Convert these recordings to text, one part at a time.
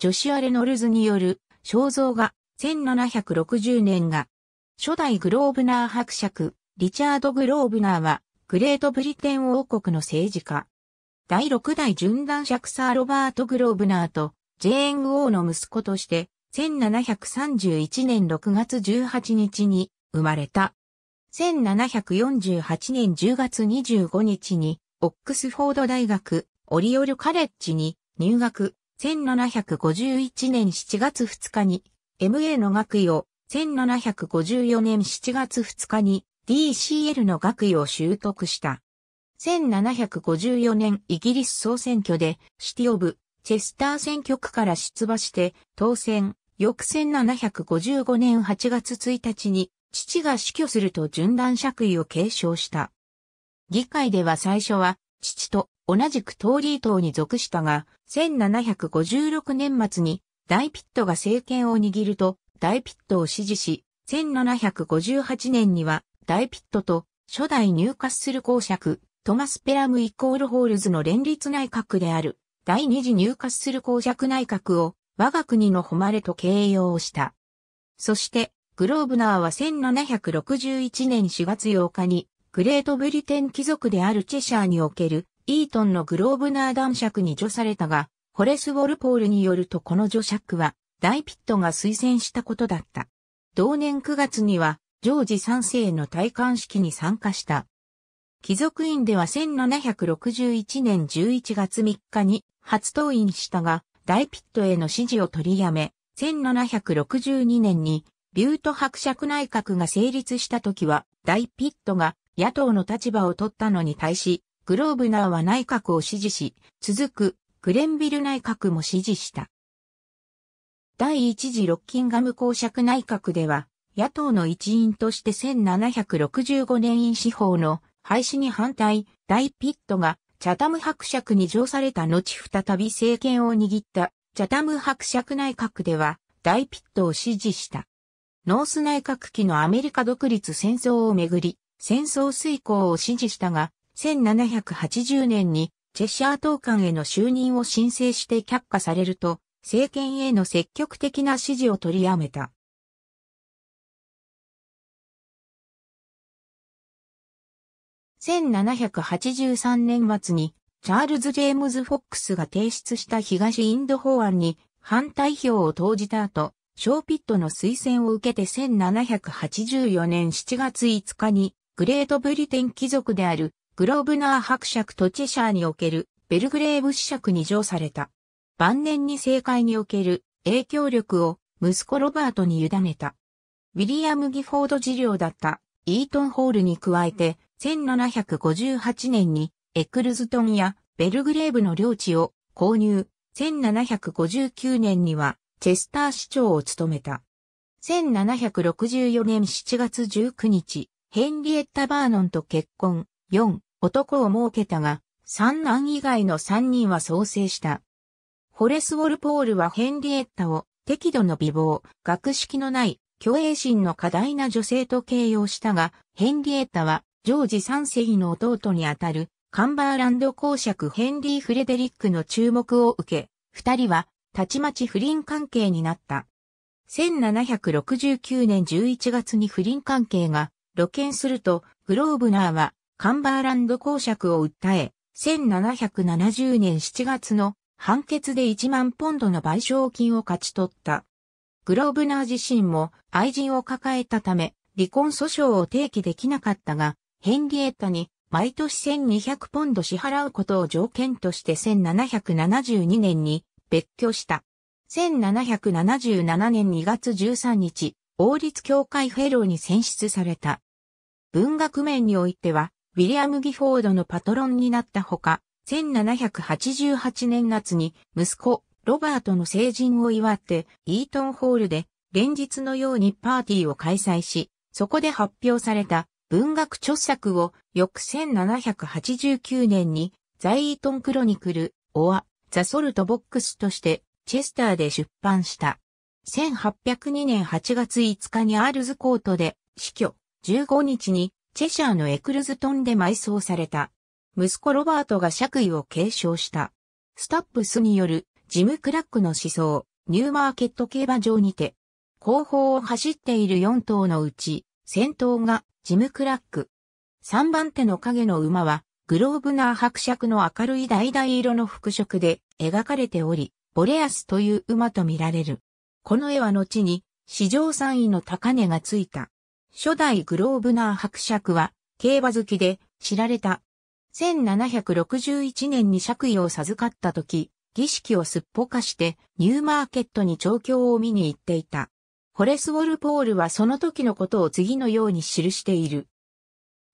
ジョシア・レノルズによる肖像画1760年が、初代グローブナー伯爵、リチャード・グローブナーは、グレートブリテン王国の政治家。第6代準断爵サー・ロバート・グローブナーと、ジェーン・の息子として、1731年6月18日に生まれた。1748年10月25日に、オックスフォード大学、オリオル・カレッジに入学。1751年7月2日に MA の学位を、1754年7月2日に DCL の学位を習得した。1754年イギリス総選挙でシティオブ・チェスター選挙区から出馬して当選。翌1755年8月1日に父が死去すると順断爵位を継承した。議会では最初は父と同じくトーリー島に属したが、1756年末に大ピットが政権を握ると、大ピットを支持し、1758年には大ピットと初代入荷する公爵、トマス・ペラムイコールホールズの連立内閣である、第二次入荷する公爵内閣を我が国の誉れと形容した。そして、グローブナーは1761年4月8日に、グレートブリテン貴族であるチェシャーにおけるイートンのグローブナー男爵に除されたが、ホレス・ウォルポールによるとこの助爵は、大ピットが推薦したことだった。同年9月には、ジョージ3世の戴冠式に参加した。貴族院では1761年11月3日に初登院したが、大ピットへの支持を取りやめ、1762年にビュート伯爵内閣が成立した時は、大ピットが野党の立場を取ったのに対し、グローブナーは内閣を支持し、続くグレンビル内閣も支持した。第一次ロッキンガム公爵内閣では、野党の一員として1765年院司法の廃止に反対、大ピットがチャタム伯爵に上された後再び政権を握ったチャタム伯爵内閣では大ピットを支持した。ノース内閣期のアメリカ独立戦争をめぐり、戦争遂行を支持したが、1780年にチェシャー党官への就任を申請して却下されると、政権への積極的な支持を取りやめた。1783年末に、チャールズ・ジェームズ・フォックスが提出した東インド法案に反対票を投じた後、ショーピットの推薦を受けて1784年7月5日に、グレートブリテン貴族であるグローブナー伯爵とチェシャーにおけるベルグレーブ子爵に上された。晩年に政界における影響力を息子ロバートに委ねた。ウィリアム・ギフォード事業だったイートンホールに加えて1758年にエクルズトンやベルグレーブの領地を購入。1759年にはチェスター市長を務めた。1764年7月19日、ヘンリエッタ・バーノンと結婚。4、男を設けたが、三男以外の三人は創生した。ホレス・ウォルポールはヘンリエッタを適度の美貌、学識のない、虚栄心の過大な女性と形容したが、ヘンリエッタはジョージ三世の弟にあたるカンバーランド公爵ヘンリー・フレデリックの注目を受け、二人はたちまち不倫関係になった。1769年11月に不倫関係が露見すると、グローブナーはカンバーランド公爵を訴え、1770年7月の判決で1万ポンドの賠償金を勝ち取った。グローブナー自身も愛人を抱えたため、離婚訴訟を提起できなかったが、ヘンリエッタに毎年1200ポンド支払うことを条件として1772年に別居した。1777年2月13日、王立協会フェローに選出された。文学面においては、ウィリアム・ギフォードのパトロンになったほか、1788年夏に息子、ロバートの成人を祝って、イートンホールで連日のようにパーティーを開催し、そこで発表された文学著作を翌1789年にザイートンクロニクル、オア、ザソルトボックスとしてチェスターで出版した。1802年8月5日にアールズコートで死去、15日にチェシャーのエクルズトンで埋葬された。息子ロバートが爵位を継承した。スタップスによるジム・クラックの思想、ニューマーケット競馬場にて、後方を走っている4頭のうち、先頭がジム・クラック。3番手の影の馬は、グローブナー伯爵の明るい橙色の服飾で描かれており、ボレアスという馬と見られる。この絵は後に、史上3位の高値がついた。初代グローブナー伯爵は、競馬好きで知られた。1761年に爵位を授かった時、儀式をすっぽかしてニューマーケットに調教を見に行っていた。ホレス・ウォルポールはその時のことを次のように記している。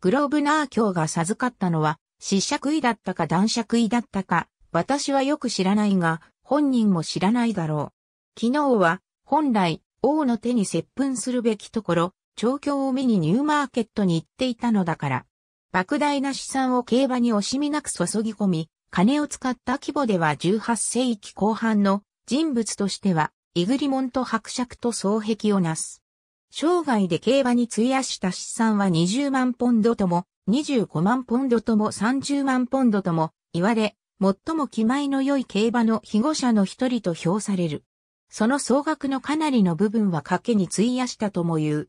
グローブナー卿が授かったのは、失爵位だったか男爵位だったか、私はよく知らないが、本人も知らないだろう。昨日は、本来、王の手に接吻するべきところ、調教を見にニューマーケットに行っていたのだから。莫大な資産を競馬に惜しみなく注ぎ込み、金を使った規模では18世紀後半の人物としては、イグリモンと伯爵と双璧をなす。生涯で競馬に費やした資産は20万ポンドとも、25万ポンドとも30万ポンドとも言われ、最も気前の良い競馬の被護者の一人と評される。その総額のかなりの部分は賭けに費やしたとも言う。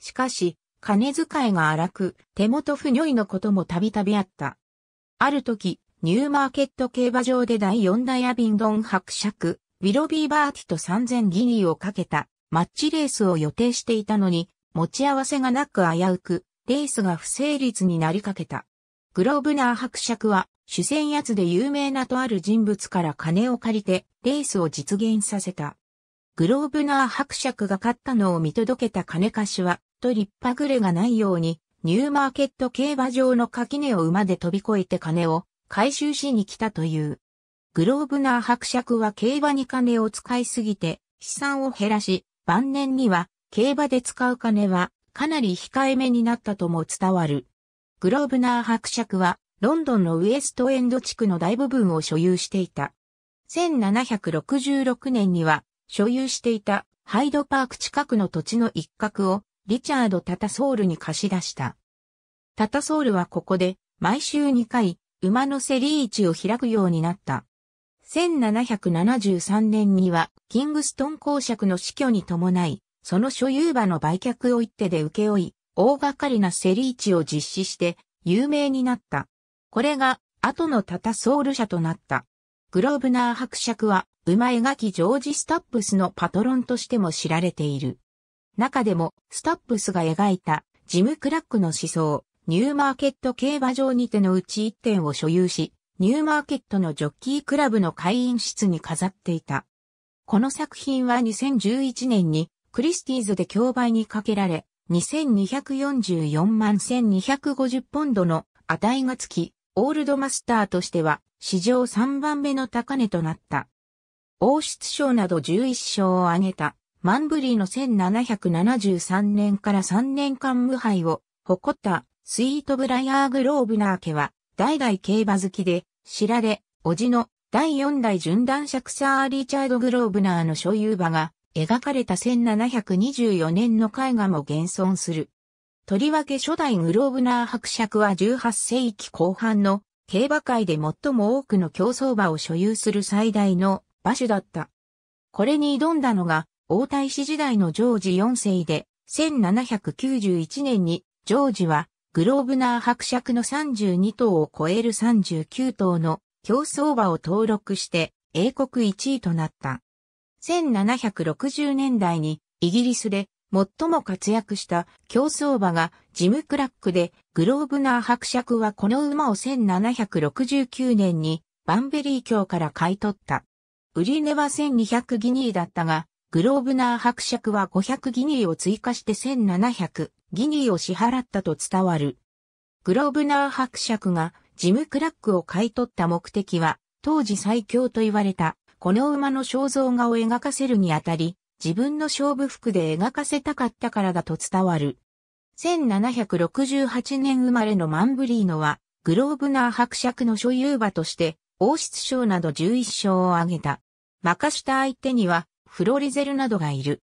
しかし、金遣いが荒く、手元不如意のこともたびたびあった。ある時、ニューマーケット競馬場で第4代アビンドン伯爵、ウィロビーバーティと3000ギニーをかけたマッチレースを予定していたのに、持ち合わせがなく危うく、レースが不成立になりかけた。グローブナー伯爵は、主戦奴で有名なとある人物から金を借りて、レースを実現させた。グローブナー伯爵が勝ったのを見届けた金貸しは、と立派ぐれがないように、ニューマーケット競馬場の垣根を馬で飛び越えて金を回収しに来たという。グローブナー伯爵は競馬に金を使いすぎて資産を減らし、晩年には競馬で使う金はかなり控えめになったとも伝わる。グローブナー伯爵はロンドンのウエストエンド地区の大部分を所有していた。1766年には所有していたハイドパーク近くの土地の一角をリチャード・タタソールに貸し出した。タタソールはここで毎週2回馬の競り市を開くようになった。1773年にはキングストン公爵の死去に伴い、その所有馬の売却を一手で請け負い、大掛かりな競り市を実施して有名になった。これが後のタタソール社となった。グローブナー伯爵は馬描きジョージ・スタップスのパトロンとしても知られている。中でも、スタップスが描いた、ジム・クラックの思想、ニューマーケット競馬場にてのうち1点を所有し、ニューマーケットのジョッキークラブの会員室に飾っていた。この作品は2011年にクリスティーズで競売にかけられ、2244万1250ポンドの値がつき、オールドマスターとしては史上3番目の高値となった。王室賞など11賞を挙げた、マンブリーの1773年から3年間無敗を誇ったスイートブライアーグローブナー家は代々競馬好きで知られ、叔父の第4代準男爵サー・リチャード・グローブナーの所有馬が描かれた1724年の絵画も現存する。とりわけ初代グローブナー伯爵は18世紀後半の競馬界で最も多くの競争馬を所有する最大の馬主だった。これに挑んだのが、王太子時代のジョージ4世で、1791年に、ジョージは、グローブナー伯爵の32頭を超える39頭の競走馬を登録して英国1位となった。1760年代にイギリスで最も活躍した競走馬がジム・クラックでグローブナー伯爵はこの馬を1769年にバンベリー卿から買い取った。売り値は1200ギニーだったが、グローブナー伯爵は500ギニーを追加して1700ギニーを支払ったと伝わる。グローブナー伯爵がジム・クラックを買い取った目的は、当時最強と言われた、この馬の肖像画を描かせるにあたり、自分の勝負服で描かせたかったからだと伝わる。1768年生まれのマンブリーノは、グローブナー伯爵の所有馬として、王室賞など11賞を挙げた。任した相手には、フロリゼルなどがいる。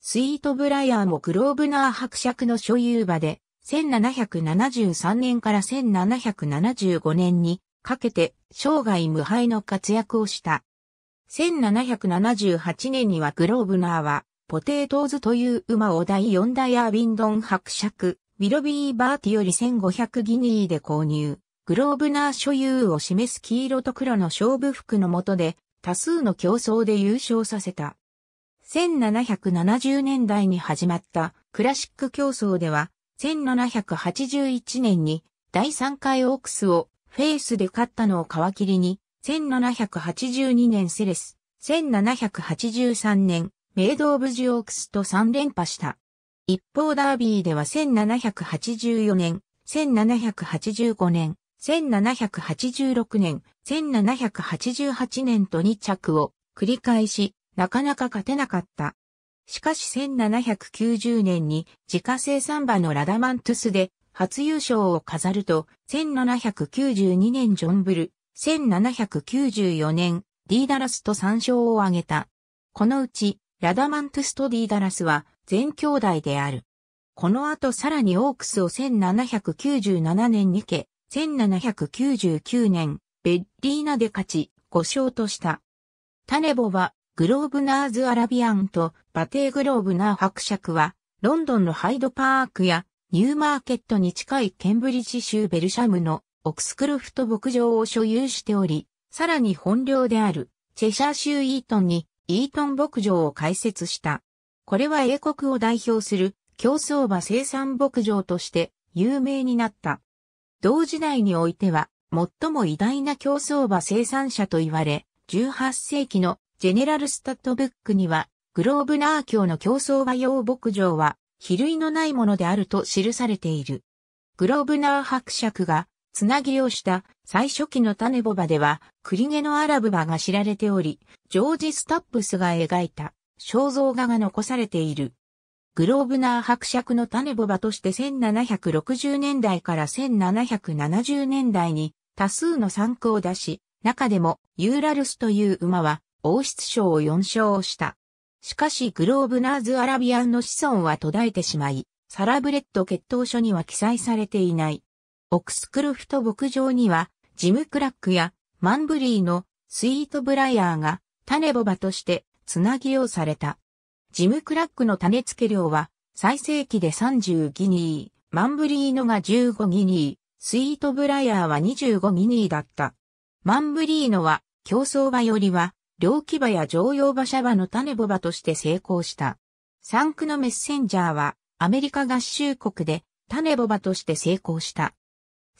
スイートブライアーもグローブナー伯爵の所有馬で、1773年から1775年にかけて生涯無敗の活躍をした。1778年にはグローブナーは、ポテートーズという馬を第4代アービンドン伯爵、ウィロビー・バーティより1500ギニーで購入。グローブナー所有を示す黄色と黒の勝負服の下で、多数の競争で優勝させた。1770年代に始まったクラシック競争では、1781年に第3回オークスをフェイスで勝ったのを皮切りに、1782年セレス、1783年メイド・オブ・ジ・オークスと3連覇した。一方ダービーでは1784年、1785年、1786年、1788年と2着を繰り返し、なかなか勝てなかった。しかし1790年に自家製サンバのラダマントゥスで初優勝を飾ると、1792年ジョンブル、1794年ディーダラスと3勝を挙げた。このうち、ラダマントゥスとディーダラスは全兄弟である。この後さらにオークスを1797年に家、1799年、ベッリーナで勝ち、5勝とした。タネボは、グローブナーズ・アラビアンとバテー・グローブナー伯爵は、ロンドンのハイドパークやニューマーケットに近いケンブリッジ州ベルシャムのオクスクルフト牧場を所有しており、さらに本領であるチェシャー州イートンにイートン牧場を開設した。これは英国を代表する競走馬生産牧場として有名になった。同時代においては、最も偉大な競争馬生産者と言われ、18世紀のジェネラルスタッドブックには、グローブナー教の競争馬用牧場は、比類のないものであると記されている。グローブナー伯爵が、つなぎをした最初期の種ボバでは、クリゲのアラブ馬が知られており、ジョージ・スタップスが描いた肖像画が残されている。グローブナー伯爵の種ボバとして1760年代から1770年代に多数の参考を出し、中でもユーラルスという馬は王室賞を4勝した。しかしグローブナーズアラビアンの子孫は途絶えてしまい、サラブレッド血統書には記載されていない。オクスクルフト牧場には、ジム・クラックやマンブリーのスイート・ブライヤーが種ボバとしてつなぎをされた。ジム・クラックの種付け量は、最盛期で30ギニー、マンブリーノが15ギニー、スイートブライヤーは25ギニーだった。マンブリーノは、競争馬よりは、両騎馬や常用馬車馬の種ボバとして成功した。ン区のメッセンジャーは、アメリカ合衆国で、種ボバとして成功した。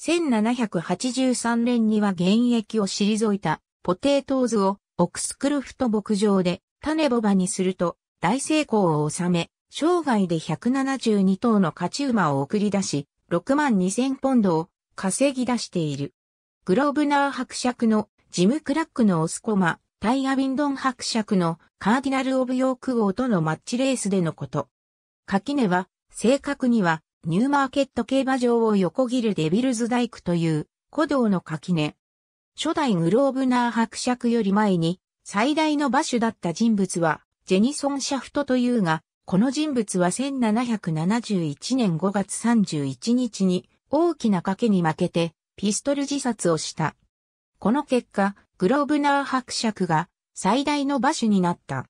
1783年には現役を退いた、ポテートーズを、オクスクルフト牧場で、種ボ馬にすると、大成功を収め、生涯で172頭の勝ち馬を送り出し、6万2000ポンドを稼ぎ出している。グローブナー伯爵のジム・クラックのオスコマ、タイア・ウィンドン伯爵のカーディナル・オブ・ヨーク号とのマッチレースでのこと。垣根は、正確には、ニューマーケット競馬場を横切るデビルズ・ダイクという、古道の垣根。初代グローブナー伯爵より前に、最大の馬主だった人物は、ジェニソン・シャフトというが、この人物は1771年5月31日に大きな賭けに負けてピストル自殺をした。この結果、グローブナー伯爵が最大の馬主になった。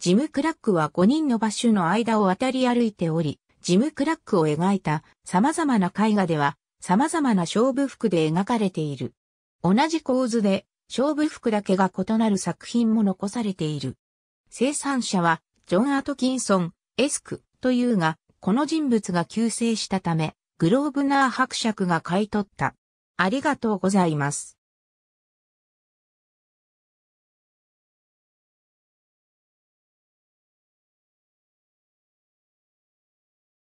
ジム・クラックは5人の馬主の間を渡り歩いており、ジム・クラックを描いた様々な絵画では様々な勝負服で描かれている。同じ構図で勝負服だけが異なる作品も残されている。生産者は、ジョン・アトキンソン、エスク、というが、この人物が急逝したため、グローブナー伯爵が買い取った。ありがとうございます。